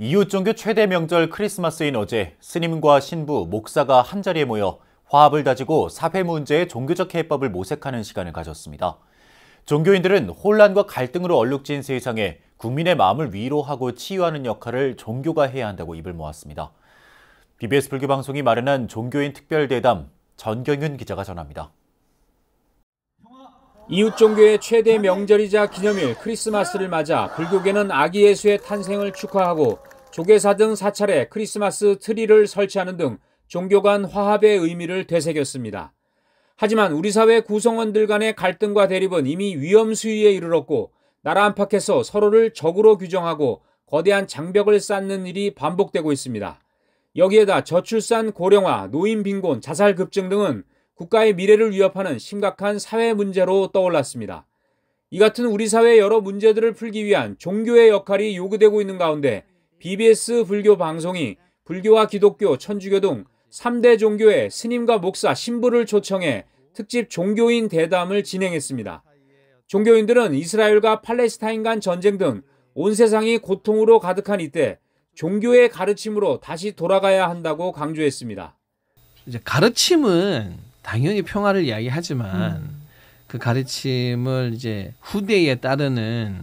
이웃 종교 최대 명절 크리스마스인 어제 스님과 신부, 목사가 한자리에 모여 화합을 다지고 사회 문제의 종교적 해법을 모색하는 시간을 가졌습니다. 종교인들은 혼란과 갈등으로 얼룩진 세상에 국민의 마음을 위로하고 치유하는 역할을 종교가 해야 한다고 입을 모았습니다. BBS 불교방송이 마련한 종교인 특별대담 전경윤 기자가 전합니다. 이웃 종교의 최대 명절이자 기념일 크리스마스를 맞아 불교계는 아기 예수의 탄생을 축하하고 조계사 등 사찰에 크리스마스 트리를 설치하는 등 종교 간 화합의 의미를 되새겼습니다. 하지만 우리 사회 구성원들 간의 갈등과 대립은 이미 위험 수위에 이르렀고 나라 안팎에서 서로를 적으로 규정하고 거대한 장벽을 쌓는 일이 반복되고 있습니다. 여기에다 저출산 고령화, 노인 빈곤, 자살 급증 등은 국가의 미래를 위협하는 심각한 사회 문제로 떠올랐습니다. 이 같은 우리 사회의 여러 문제들을 풀기 위한 종교의 역할이 요구되고 있는 가운데 BBS 불교 방송이 불교와 기독교, 천주교 등 3대 종교의 스님과 목사, 신부를 초청해 특집 종교인 대담을 진행했습니다. 종교인들은 이스라엘과 팔레스타인 간 전쟁 등 온 세상이 고통으로 가득한 이때 종교의 가르침으로 다시 돌아가야 한다고 강조했습니다. 이제 가르침은 당연히 평화를 이야기하지만 음. 그 가르침을 이제 후대에 따르는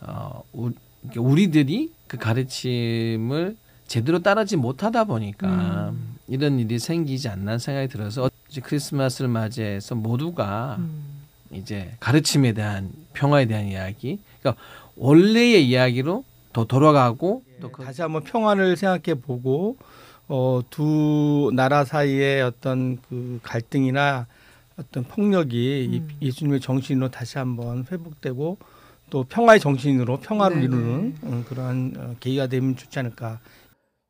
어 그러니까 우리들이 그 가르침을 제대로 따르지 못하다 보니까 음. 이런 일이 생기지 않나 생각이 들어서 이제 크리스마스를 맞이해서 모두가 음. 이제 가르침에 대한 평화에 대한 이야기 그러니까 원래의 이야기로 더 돌아가고 예, 또 그... 다시 한번 평화를 생각해 보고 어, 두 나라 사이의 어떤 그 갈등이나 어떤 폭력이 음. 예수님의 정신으로 다시 한번 회복되고 또 평화의 정신으로 평화를 네 이루는 어, 그러한 어, 계기가 되면 좋지 않을까.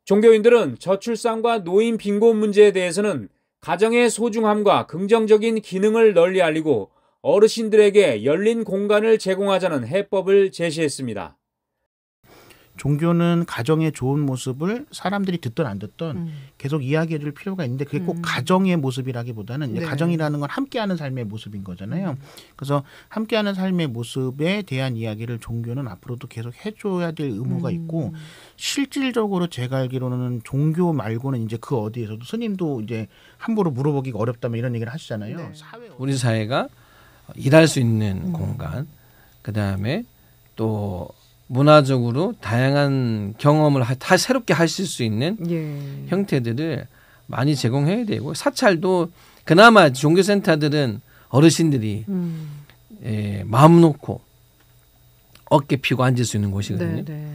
종교인들은 저출산과 노인 빈곤 문제에 대해서는 가정의 소중함과 긍정적인 기능을 널리 알리고 어르신들에게 열린 공간을 제공하자는 해법을 제시했습니다. 종교는 가정의 좋은 모습을 사람들이 듣든 안 듣든 음. 계속 이야기해 줄 필요가 있는데 그게 꼭 음. 가정의 모습이라기보다는 네. 가정이라는 건 함께하는 삶의 모습인 거잖아요. 음. 그래서 함께하는 삶의 모습에 대한 이야기를 종교는 앞으로도 계속 해줘야 될 의무가 음. 있고 실질적으로 제가 알기로는 종교 말고는 이제 그 어디에서도 스님도 이제 함부로 물어보기가 어렵다면 이런 얘기를 하시잖아요. 네. 사회 우리 사회가 일할 수 있는 음. 공간 그 다음에 또 문화적으로 다양한 경험을 하, 다 새롭게 하실 수 있는 예. 형태들을 많이 제공해야 되고 사찰도 그나마 종교센터들은 어르신들이 음. 예, 마음 놓고 어깨 피고 앉을 수 있는 곳이거든요. 네네.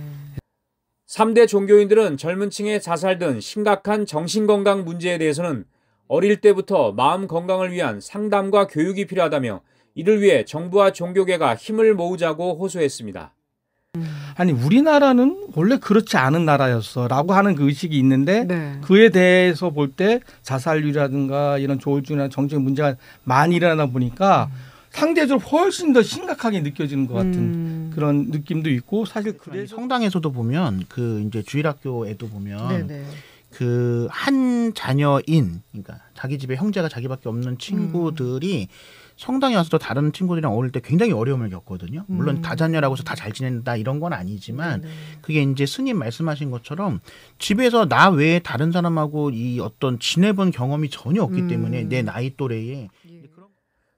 3대 종교인들은 젊은 층의 자살 등 심각한 정신건강 문제에 대해서는 어릴 때부터 마음 건강을 위한 상담과 교육이 필요하다며 이를 위해 정부와 종교계가 힘을 모으자고 호소했습니다. 아니 우리나라는 원래 그렇지 않은 나라였어라고 하는 그 의식이 있는데 네. 그에 대해서 볼 때 자살률이라든가 이런 조울증이나 정책 문제가 많이 일어나다 보니까 음. 상대적으로 훨씬 더 심각하게 느껴지는 것 같은 음. 그런 느낌도 있고 사실 그래 성당에서도 보면 그 이제 주일학교에도 보면 네네. 네. 그한 자녀인 그러니까 자기 집에 형제가 자기밖에 없는 친구들이 음. 성당에 와서도 다른 친구들이랑 어울릴 때 굉장히 어려움을 겪거든요. 물론 음. 다자녀라고 해서 다 잘 지낸다 이런 건 아니지만 네, 네. 그게 이제 스님 말씀하신 것처럼 집에서 나 외에 다른 사람하고 이 어떤 지내본 경험이 전혀 없기 음. 때문에 내 나이 또래에 예.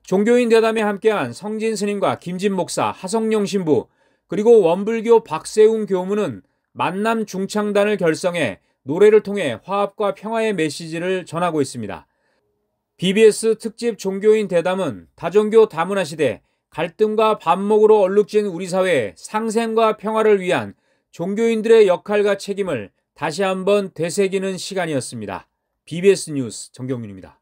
종교인 대담에 함께한 성진 스님과 김진 목사, 하성룡 신부 그리고 원불교 박세웅 교무는 만남 중창단을 결성해 노래를 통해 화합과 평화의 메시지를 전하고 있습니다. BBS 특집 종교인 대담은 다종교 다문화 시대 갈등과 반목으로 얼룩진 우리 사회의 상생과 평화를 위한 종교인들의 역할과 책임을 다시 한번 되새기는 시간이었습니다. BBS 뉴스 정경윤입니다.